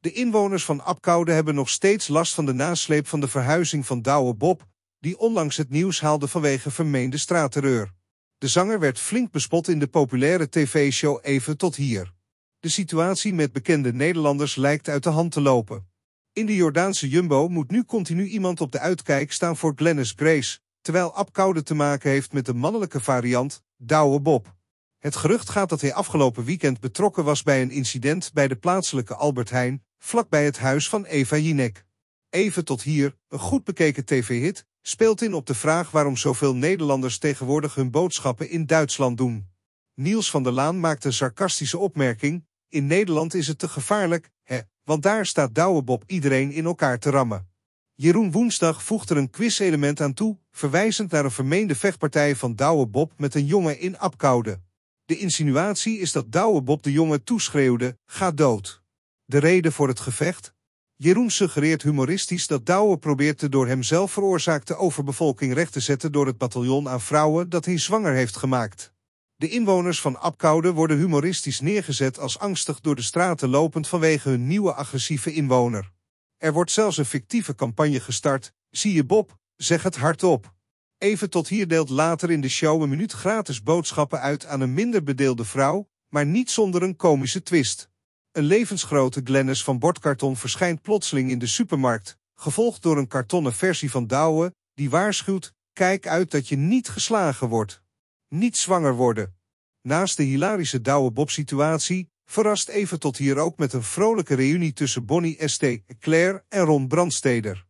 De inwoners van Apkoude hebben nog steeds last van de nasleep van de verhuizing van Douwe Bob, die onlangs het nieuws haalde vanwege vermeende straatterreur. De zanger werd flink bespot in de populaire tv-show Even tot hier. De situatie met bekende Nederlanders lijkt uit de hand te lopen. In de Jordaanse Jumbo moet nu continu iemand op de uitkijk staan voor Glennis Grace, terwijl Apkoude te maken heeft met de mannelijke variant, Douwe Bob. Het gerucht gaat dat hij afgelopen weekend betrokken was bij een incident bij de plaatselijke Albert Heijn, vlakbij het huis van Eva Jinek. Even tot hier, een goed bekeken tv-hit, speelt in op de vraag waarom zoveel Nederlanders tegenwoordig hun boodschappen in Duitsland doen. Niels van der Laan maakt een sarcastische opmerking, in Nederland is het te gevaarlijk, hè, want daar staat Douwe Bob iedereen in elkaar te rammen. Jeroen Woensdag voegt er een element aan toe, verwijzend naar een vermeende vechtpartij van Douwe Bob met een jongen in Apkoude. De insinuatie is dat Douwe Bob de jongen toeschreeuwde, ga dood. De reden voor het gevecht? Jeroen suggereert humoristisch dat Douwe probeert de door hemzelf veroorzaakte overbevolking recht te zetten door het bataljon aan vrouwen dat hij zwanger heeft gemaakt. De inwoners van Apkoude worden humoristisch neergezet als angstig door de straten lopend vanwege hun nieuwe agressieve inwoner. Er wordt zelfs een fictieve campagne gestart, zie je Bob, zeg het hardop. Even tot hier deelt later in de show een minuut gratis boodschappen uit aan een minder bedeelde vrouw, maar niet zonder een komische twist. Een levensgrote Glennis van bordkarton verschijnt plotseling in de supermarkt, gevolgd door een kartonnen versie van Douwe, die waarschuwt, kijk uit dat je niet geslagen wordt. Niet zwanger worden. Naast de hilarische Douwe-Bob-situatie, verrast even tot hier ook met een vrolijke reunie tussen Bonnie S.T., Claire en Ron Brandsteder.